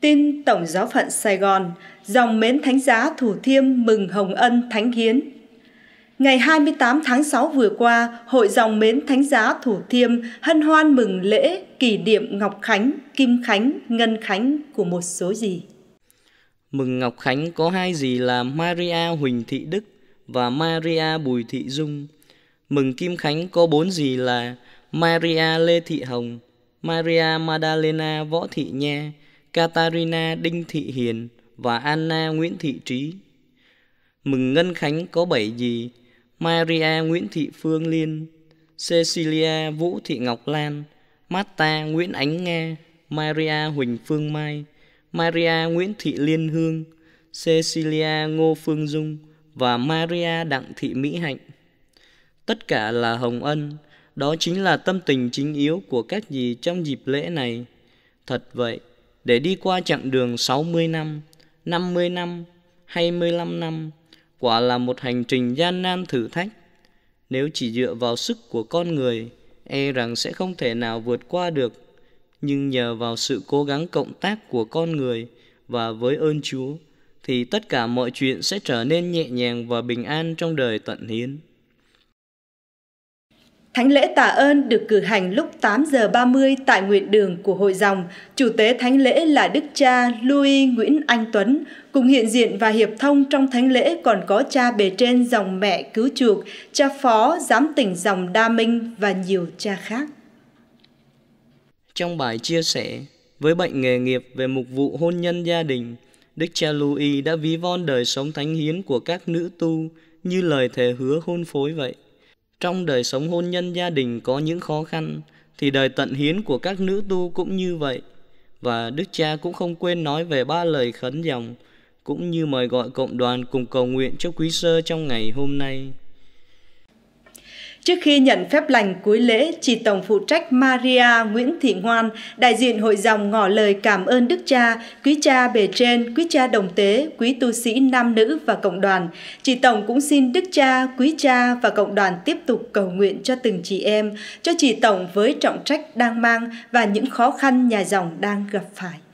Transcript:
Tin Tổng giáo phận Sài Gòn, dòng mến thánh giá Thủ Thiêm mừng Hồng Ân Thánh Hiến. Ngày 28 tháng 6 vừa qua, Hội dòng mến Thánh giá Thủ Thiêm hân hoan mừng lễ kỷ niệm Ngọc Khánh, Kim Khánh, Ngân Khánh của một số gì. Mừng Ngọc Khánh có hai gì là Maria Huỳnh Thị Đức và Maria Bùi Thị Dung. Mừng Kim Khánh có bốn gì là Maria Lê Thị Hồng, Maria Madalena Võ Thị Nha, Katarina Đinh Thị Hiền và Anna Nguyễn Thị Trí. Mừng Ngân Khánh có bảy dì, Maria Nguyễn Thị Phương Liên, Cecilia Vũ Thị Ngọc Lan, Marta Nguyễn Ánh Nga, Maria Huỳnh Phương Mai, Maria Nguyễn Thị Liên Hương, Cecilia Ngô Phương Dung và Maria Đặng Thị Mỹ Hạnh. Tất cả là hồng ân, đó chính là tâm tình chính yếu của các dì trong dịp lễ này. Thật vậy, để đi qua chặng đường 60 năm, 50 năm, 25 năm, quả là một hành trình gian nan thử thách. Nếu chỉ dựa vào sức của con người, e rằng sẽ không thể nào vượt qua được. Nhưng nhờ vào sự cố gắng cộng tác của con người và với ơn Chúa, thì tất cả mọi chuyện sẽ trở nên nhẹ nhàng và bình an trong đời tận hiến. Thánh lễ tạ ơn được cử hành lúc 8 giờ 30 tại Nguyện đường của Hội dòng. Chủ tế thánh lễ là Đức cha Louis Nguyễn Anh Tuấn, cùng hiện diện và hiệp thông trong thánh lễ còn có cha bề trên dòng mẹ cứu chuộc, cha phó giám tỉnh dòng Đa Minh và nhiều cha khác. Trong bài chia sẻ với bệnh nghề nghiệp về mục vụ hôn nhân gia đình, Đức cha Louis đã ví von đời sống thánh hiến của các nữ tu như lời thề hứa hôn phối vậy. Trong đời sống hôn nhân gia đình có những khó khăn, thì đời tận hiến của các nữ tu cũng như vậy. Và Đức Cha cũng không quên nói về ba lời khấn dòng, cũng như mời gọi cộng đoàn cùng cầu nguyện cho quý sơ trong ngày hôm nay. Trước khi nhận phép lành cuối lễ, chị Tổng phụ trách Maria Nguyễn Thị Ngoan, đại diện hội dòng ngỏ lời cảm ơn Đức Cha, Quý Cha Bề Trên, Quý Cha Đồng Tế, Quý Tu Sĩ Nam Nữ và Cộng đoàn. Chị Tổng cũng xin Đức Cha, Quý Cha và Cộng đoàn tiếp tục cầu nguyện cho từng chị em, cho chị Tổng với trọng trách đang mang và những khó khăn nhà dòng đang gặp phải.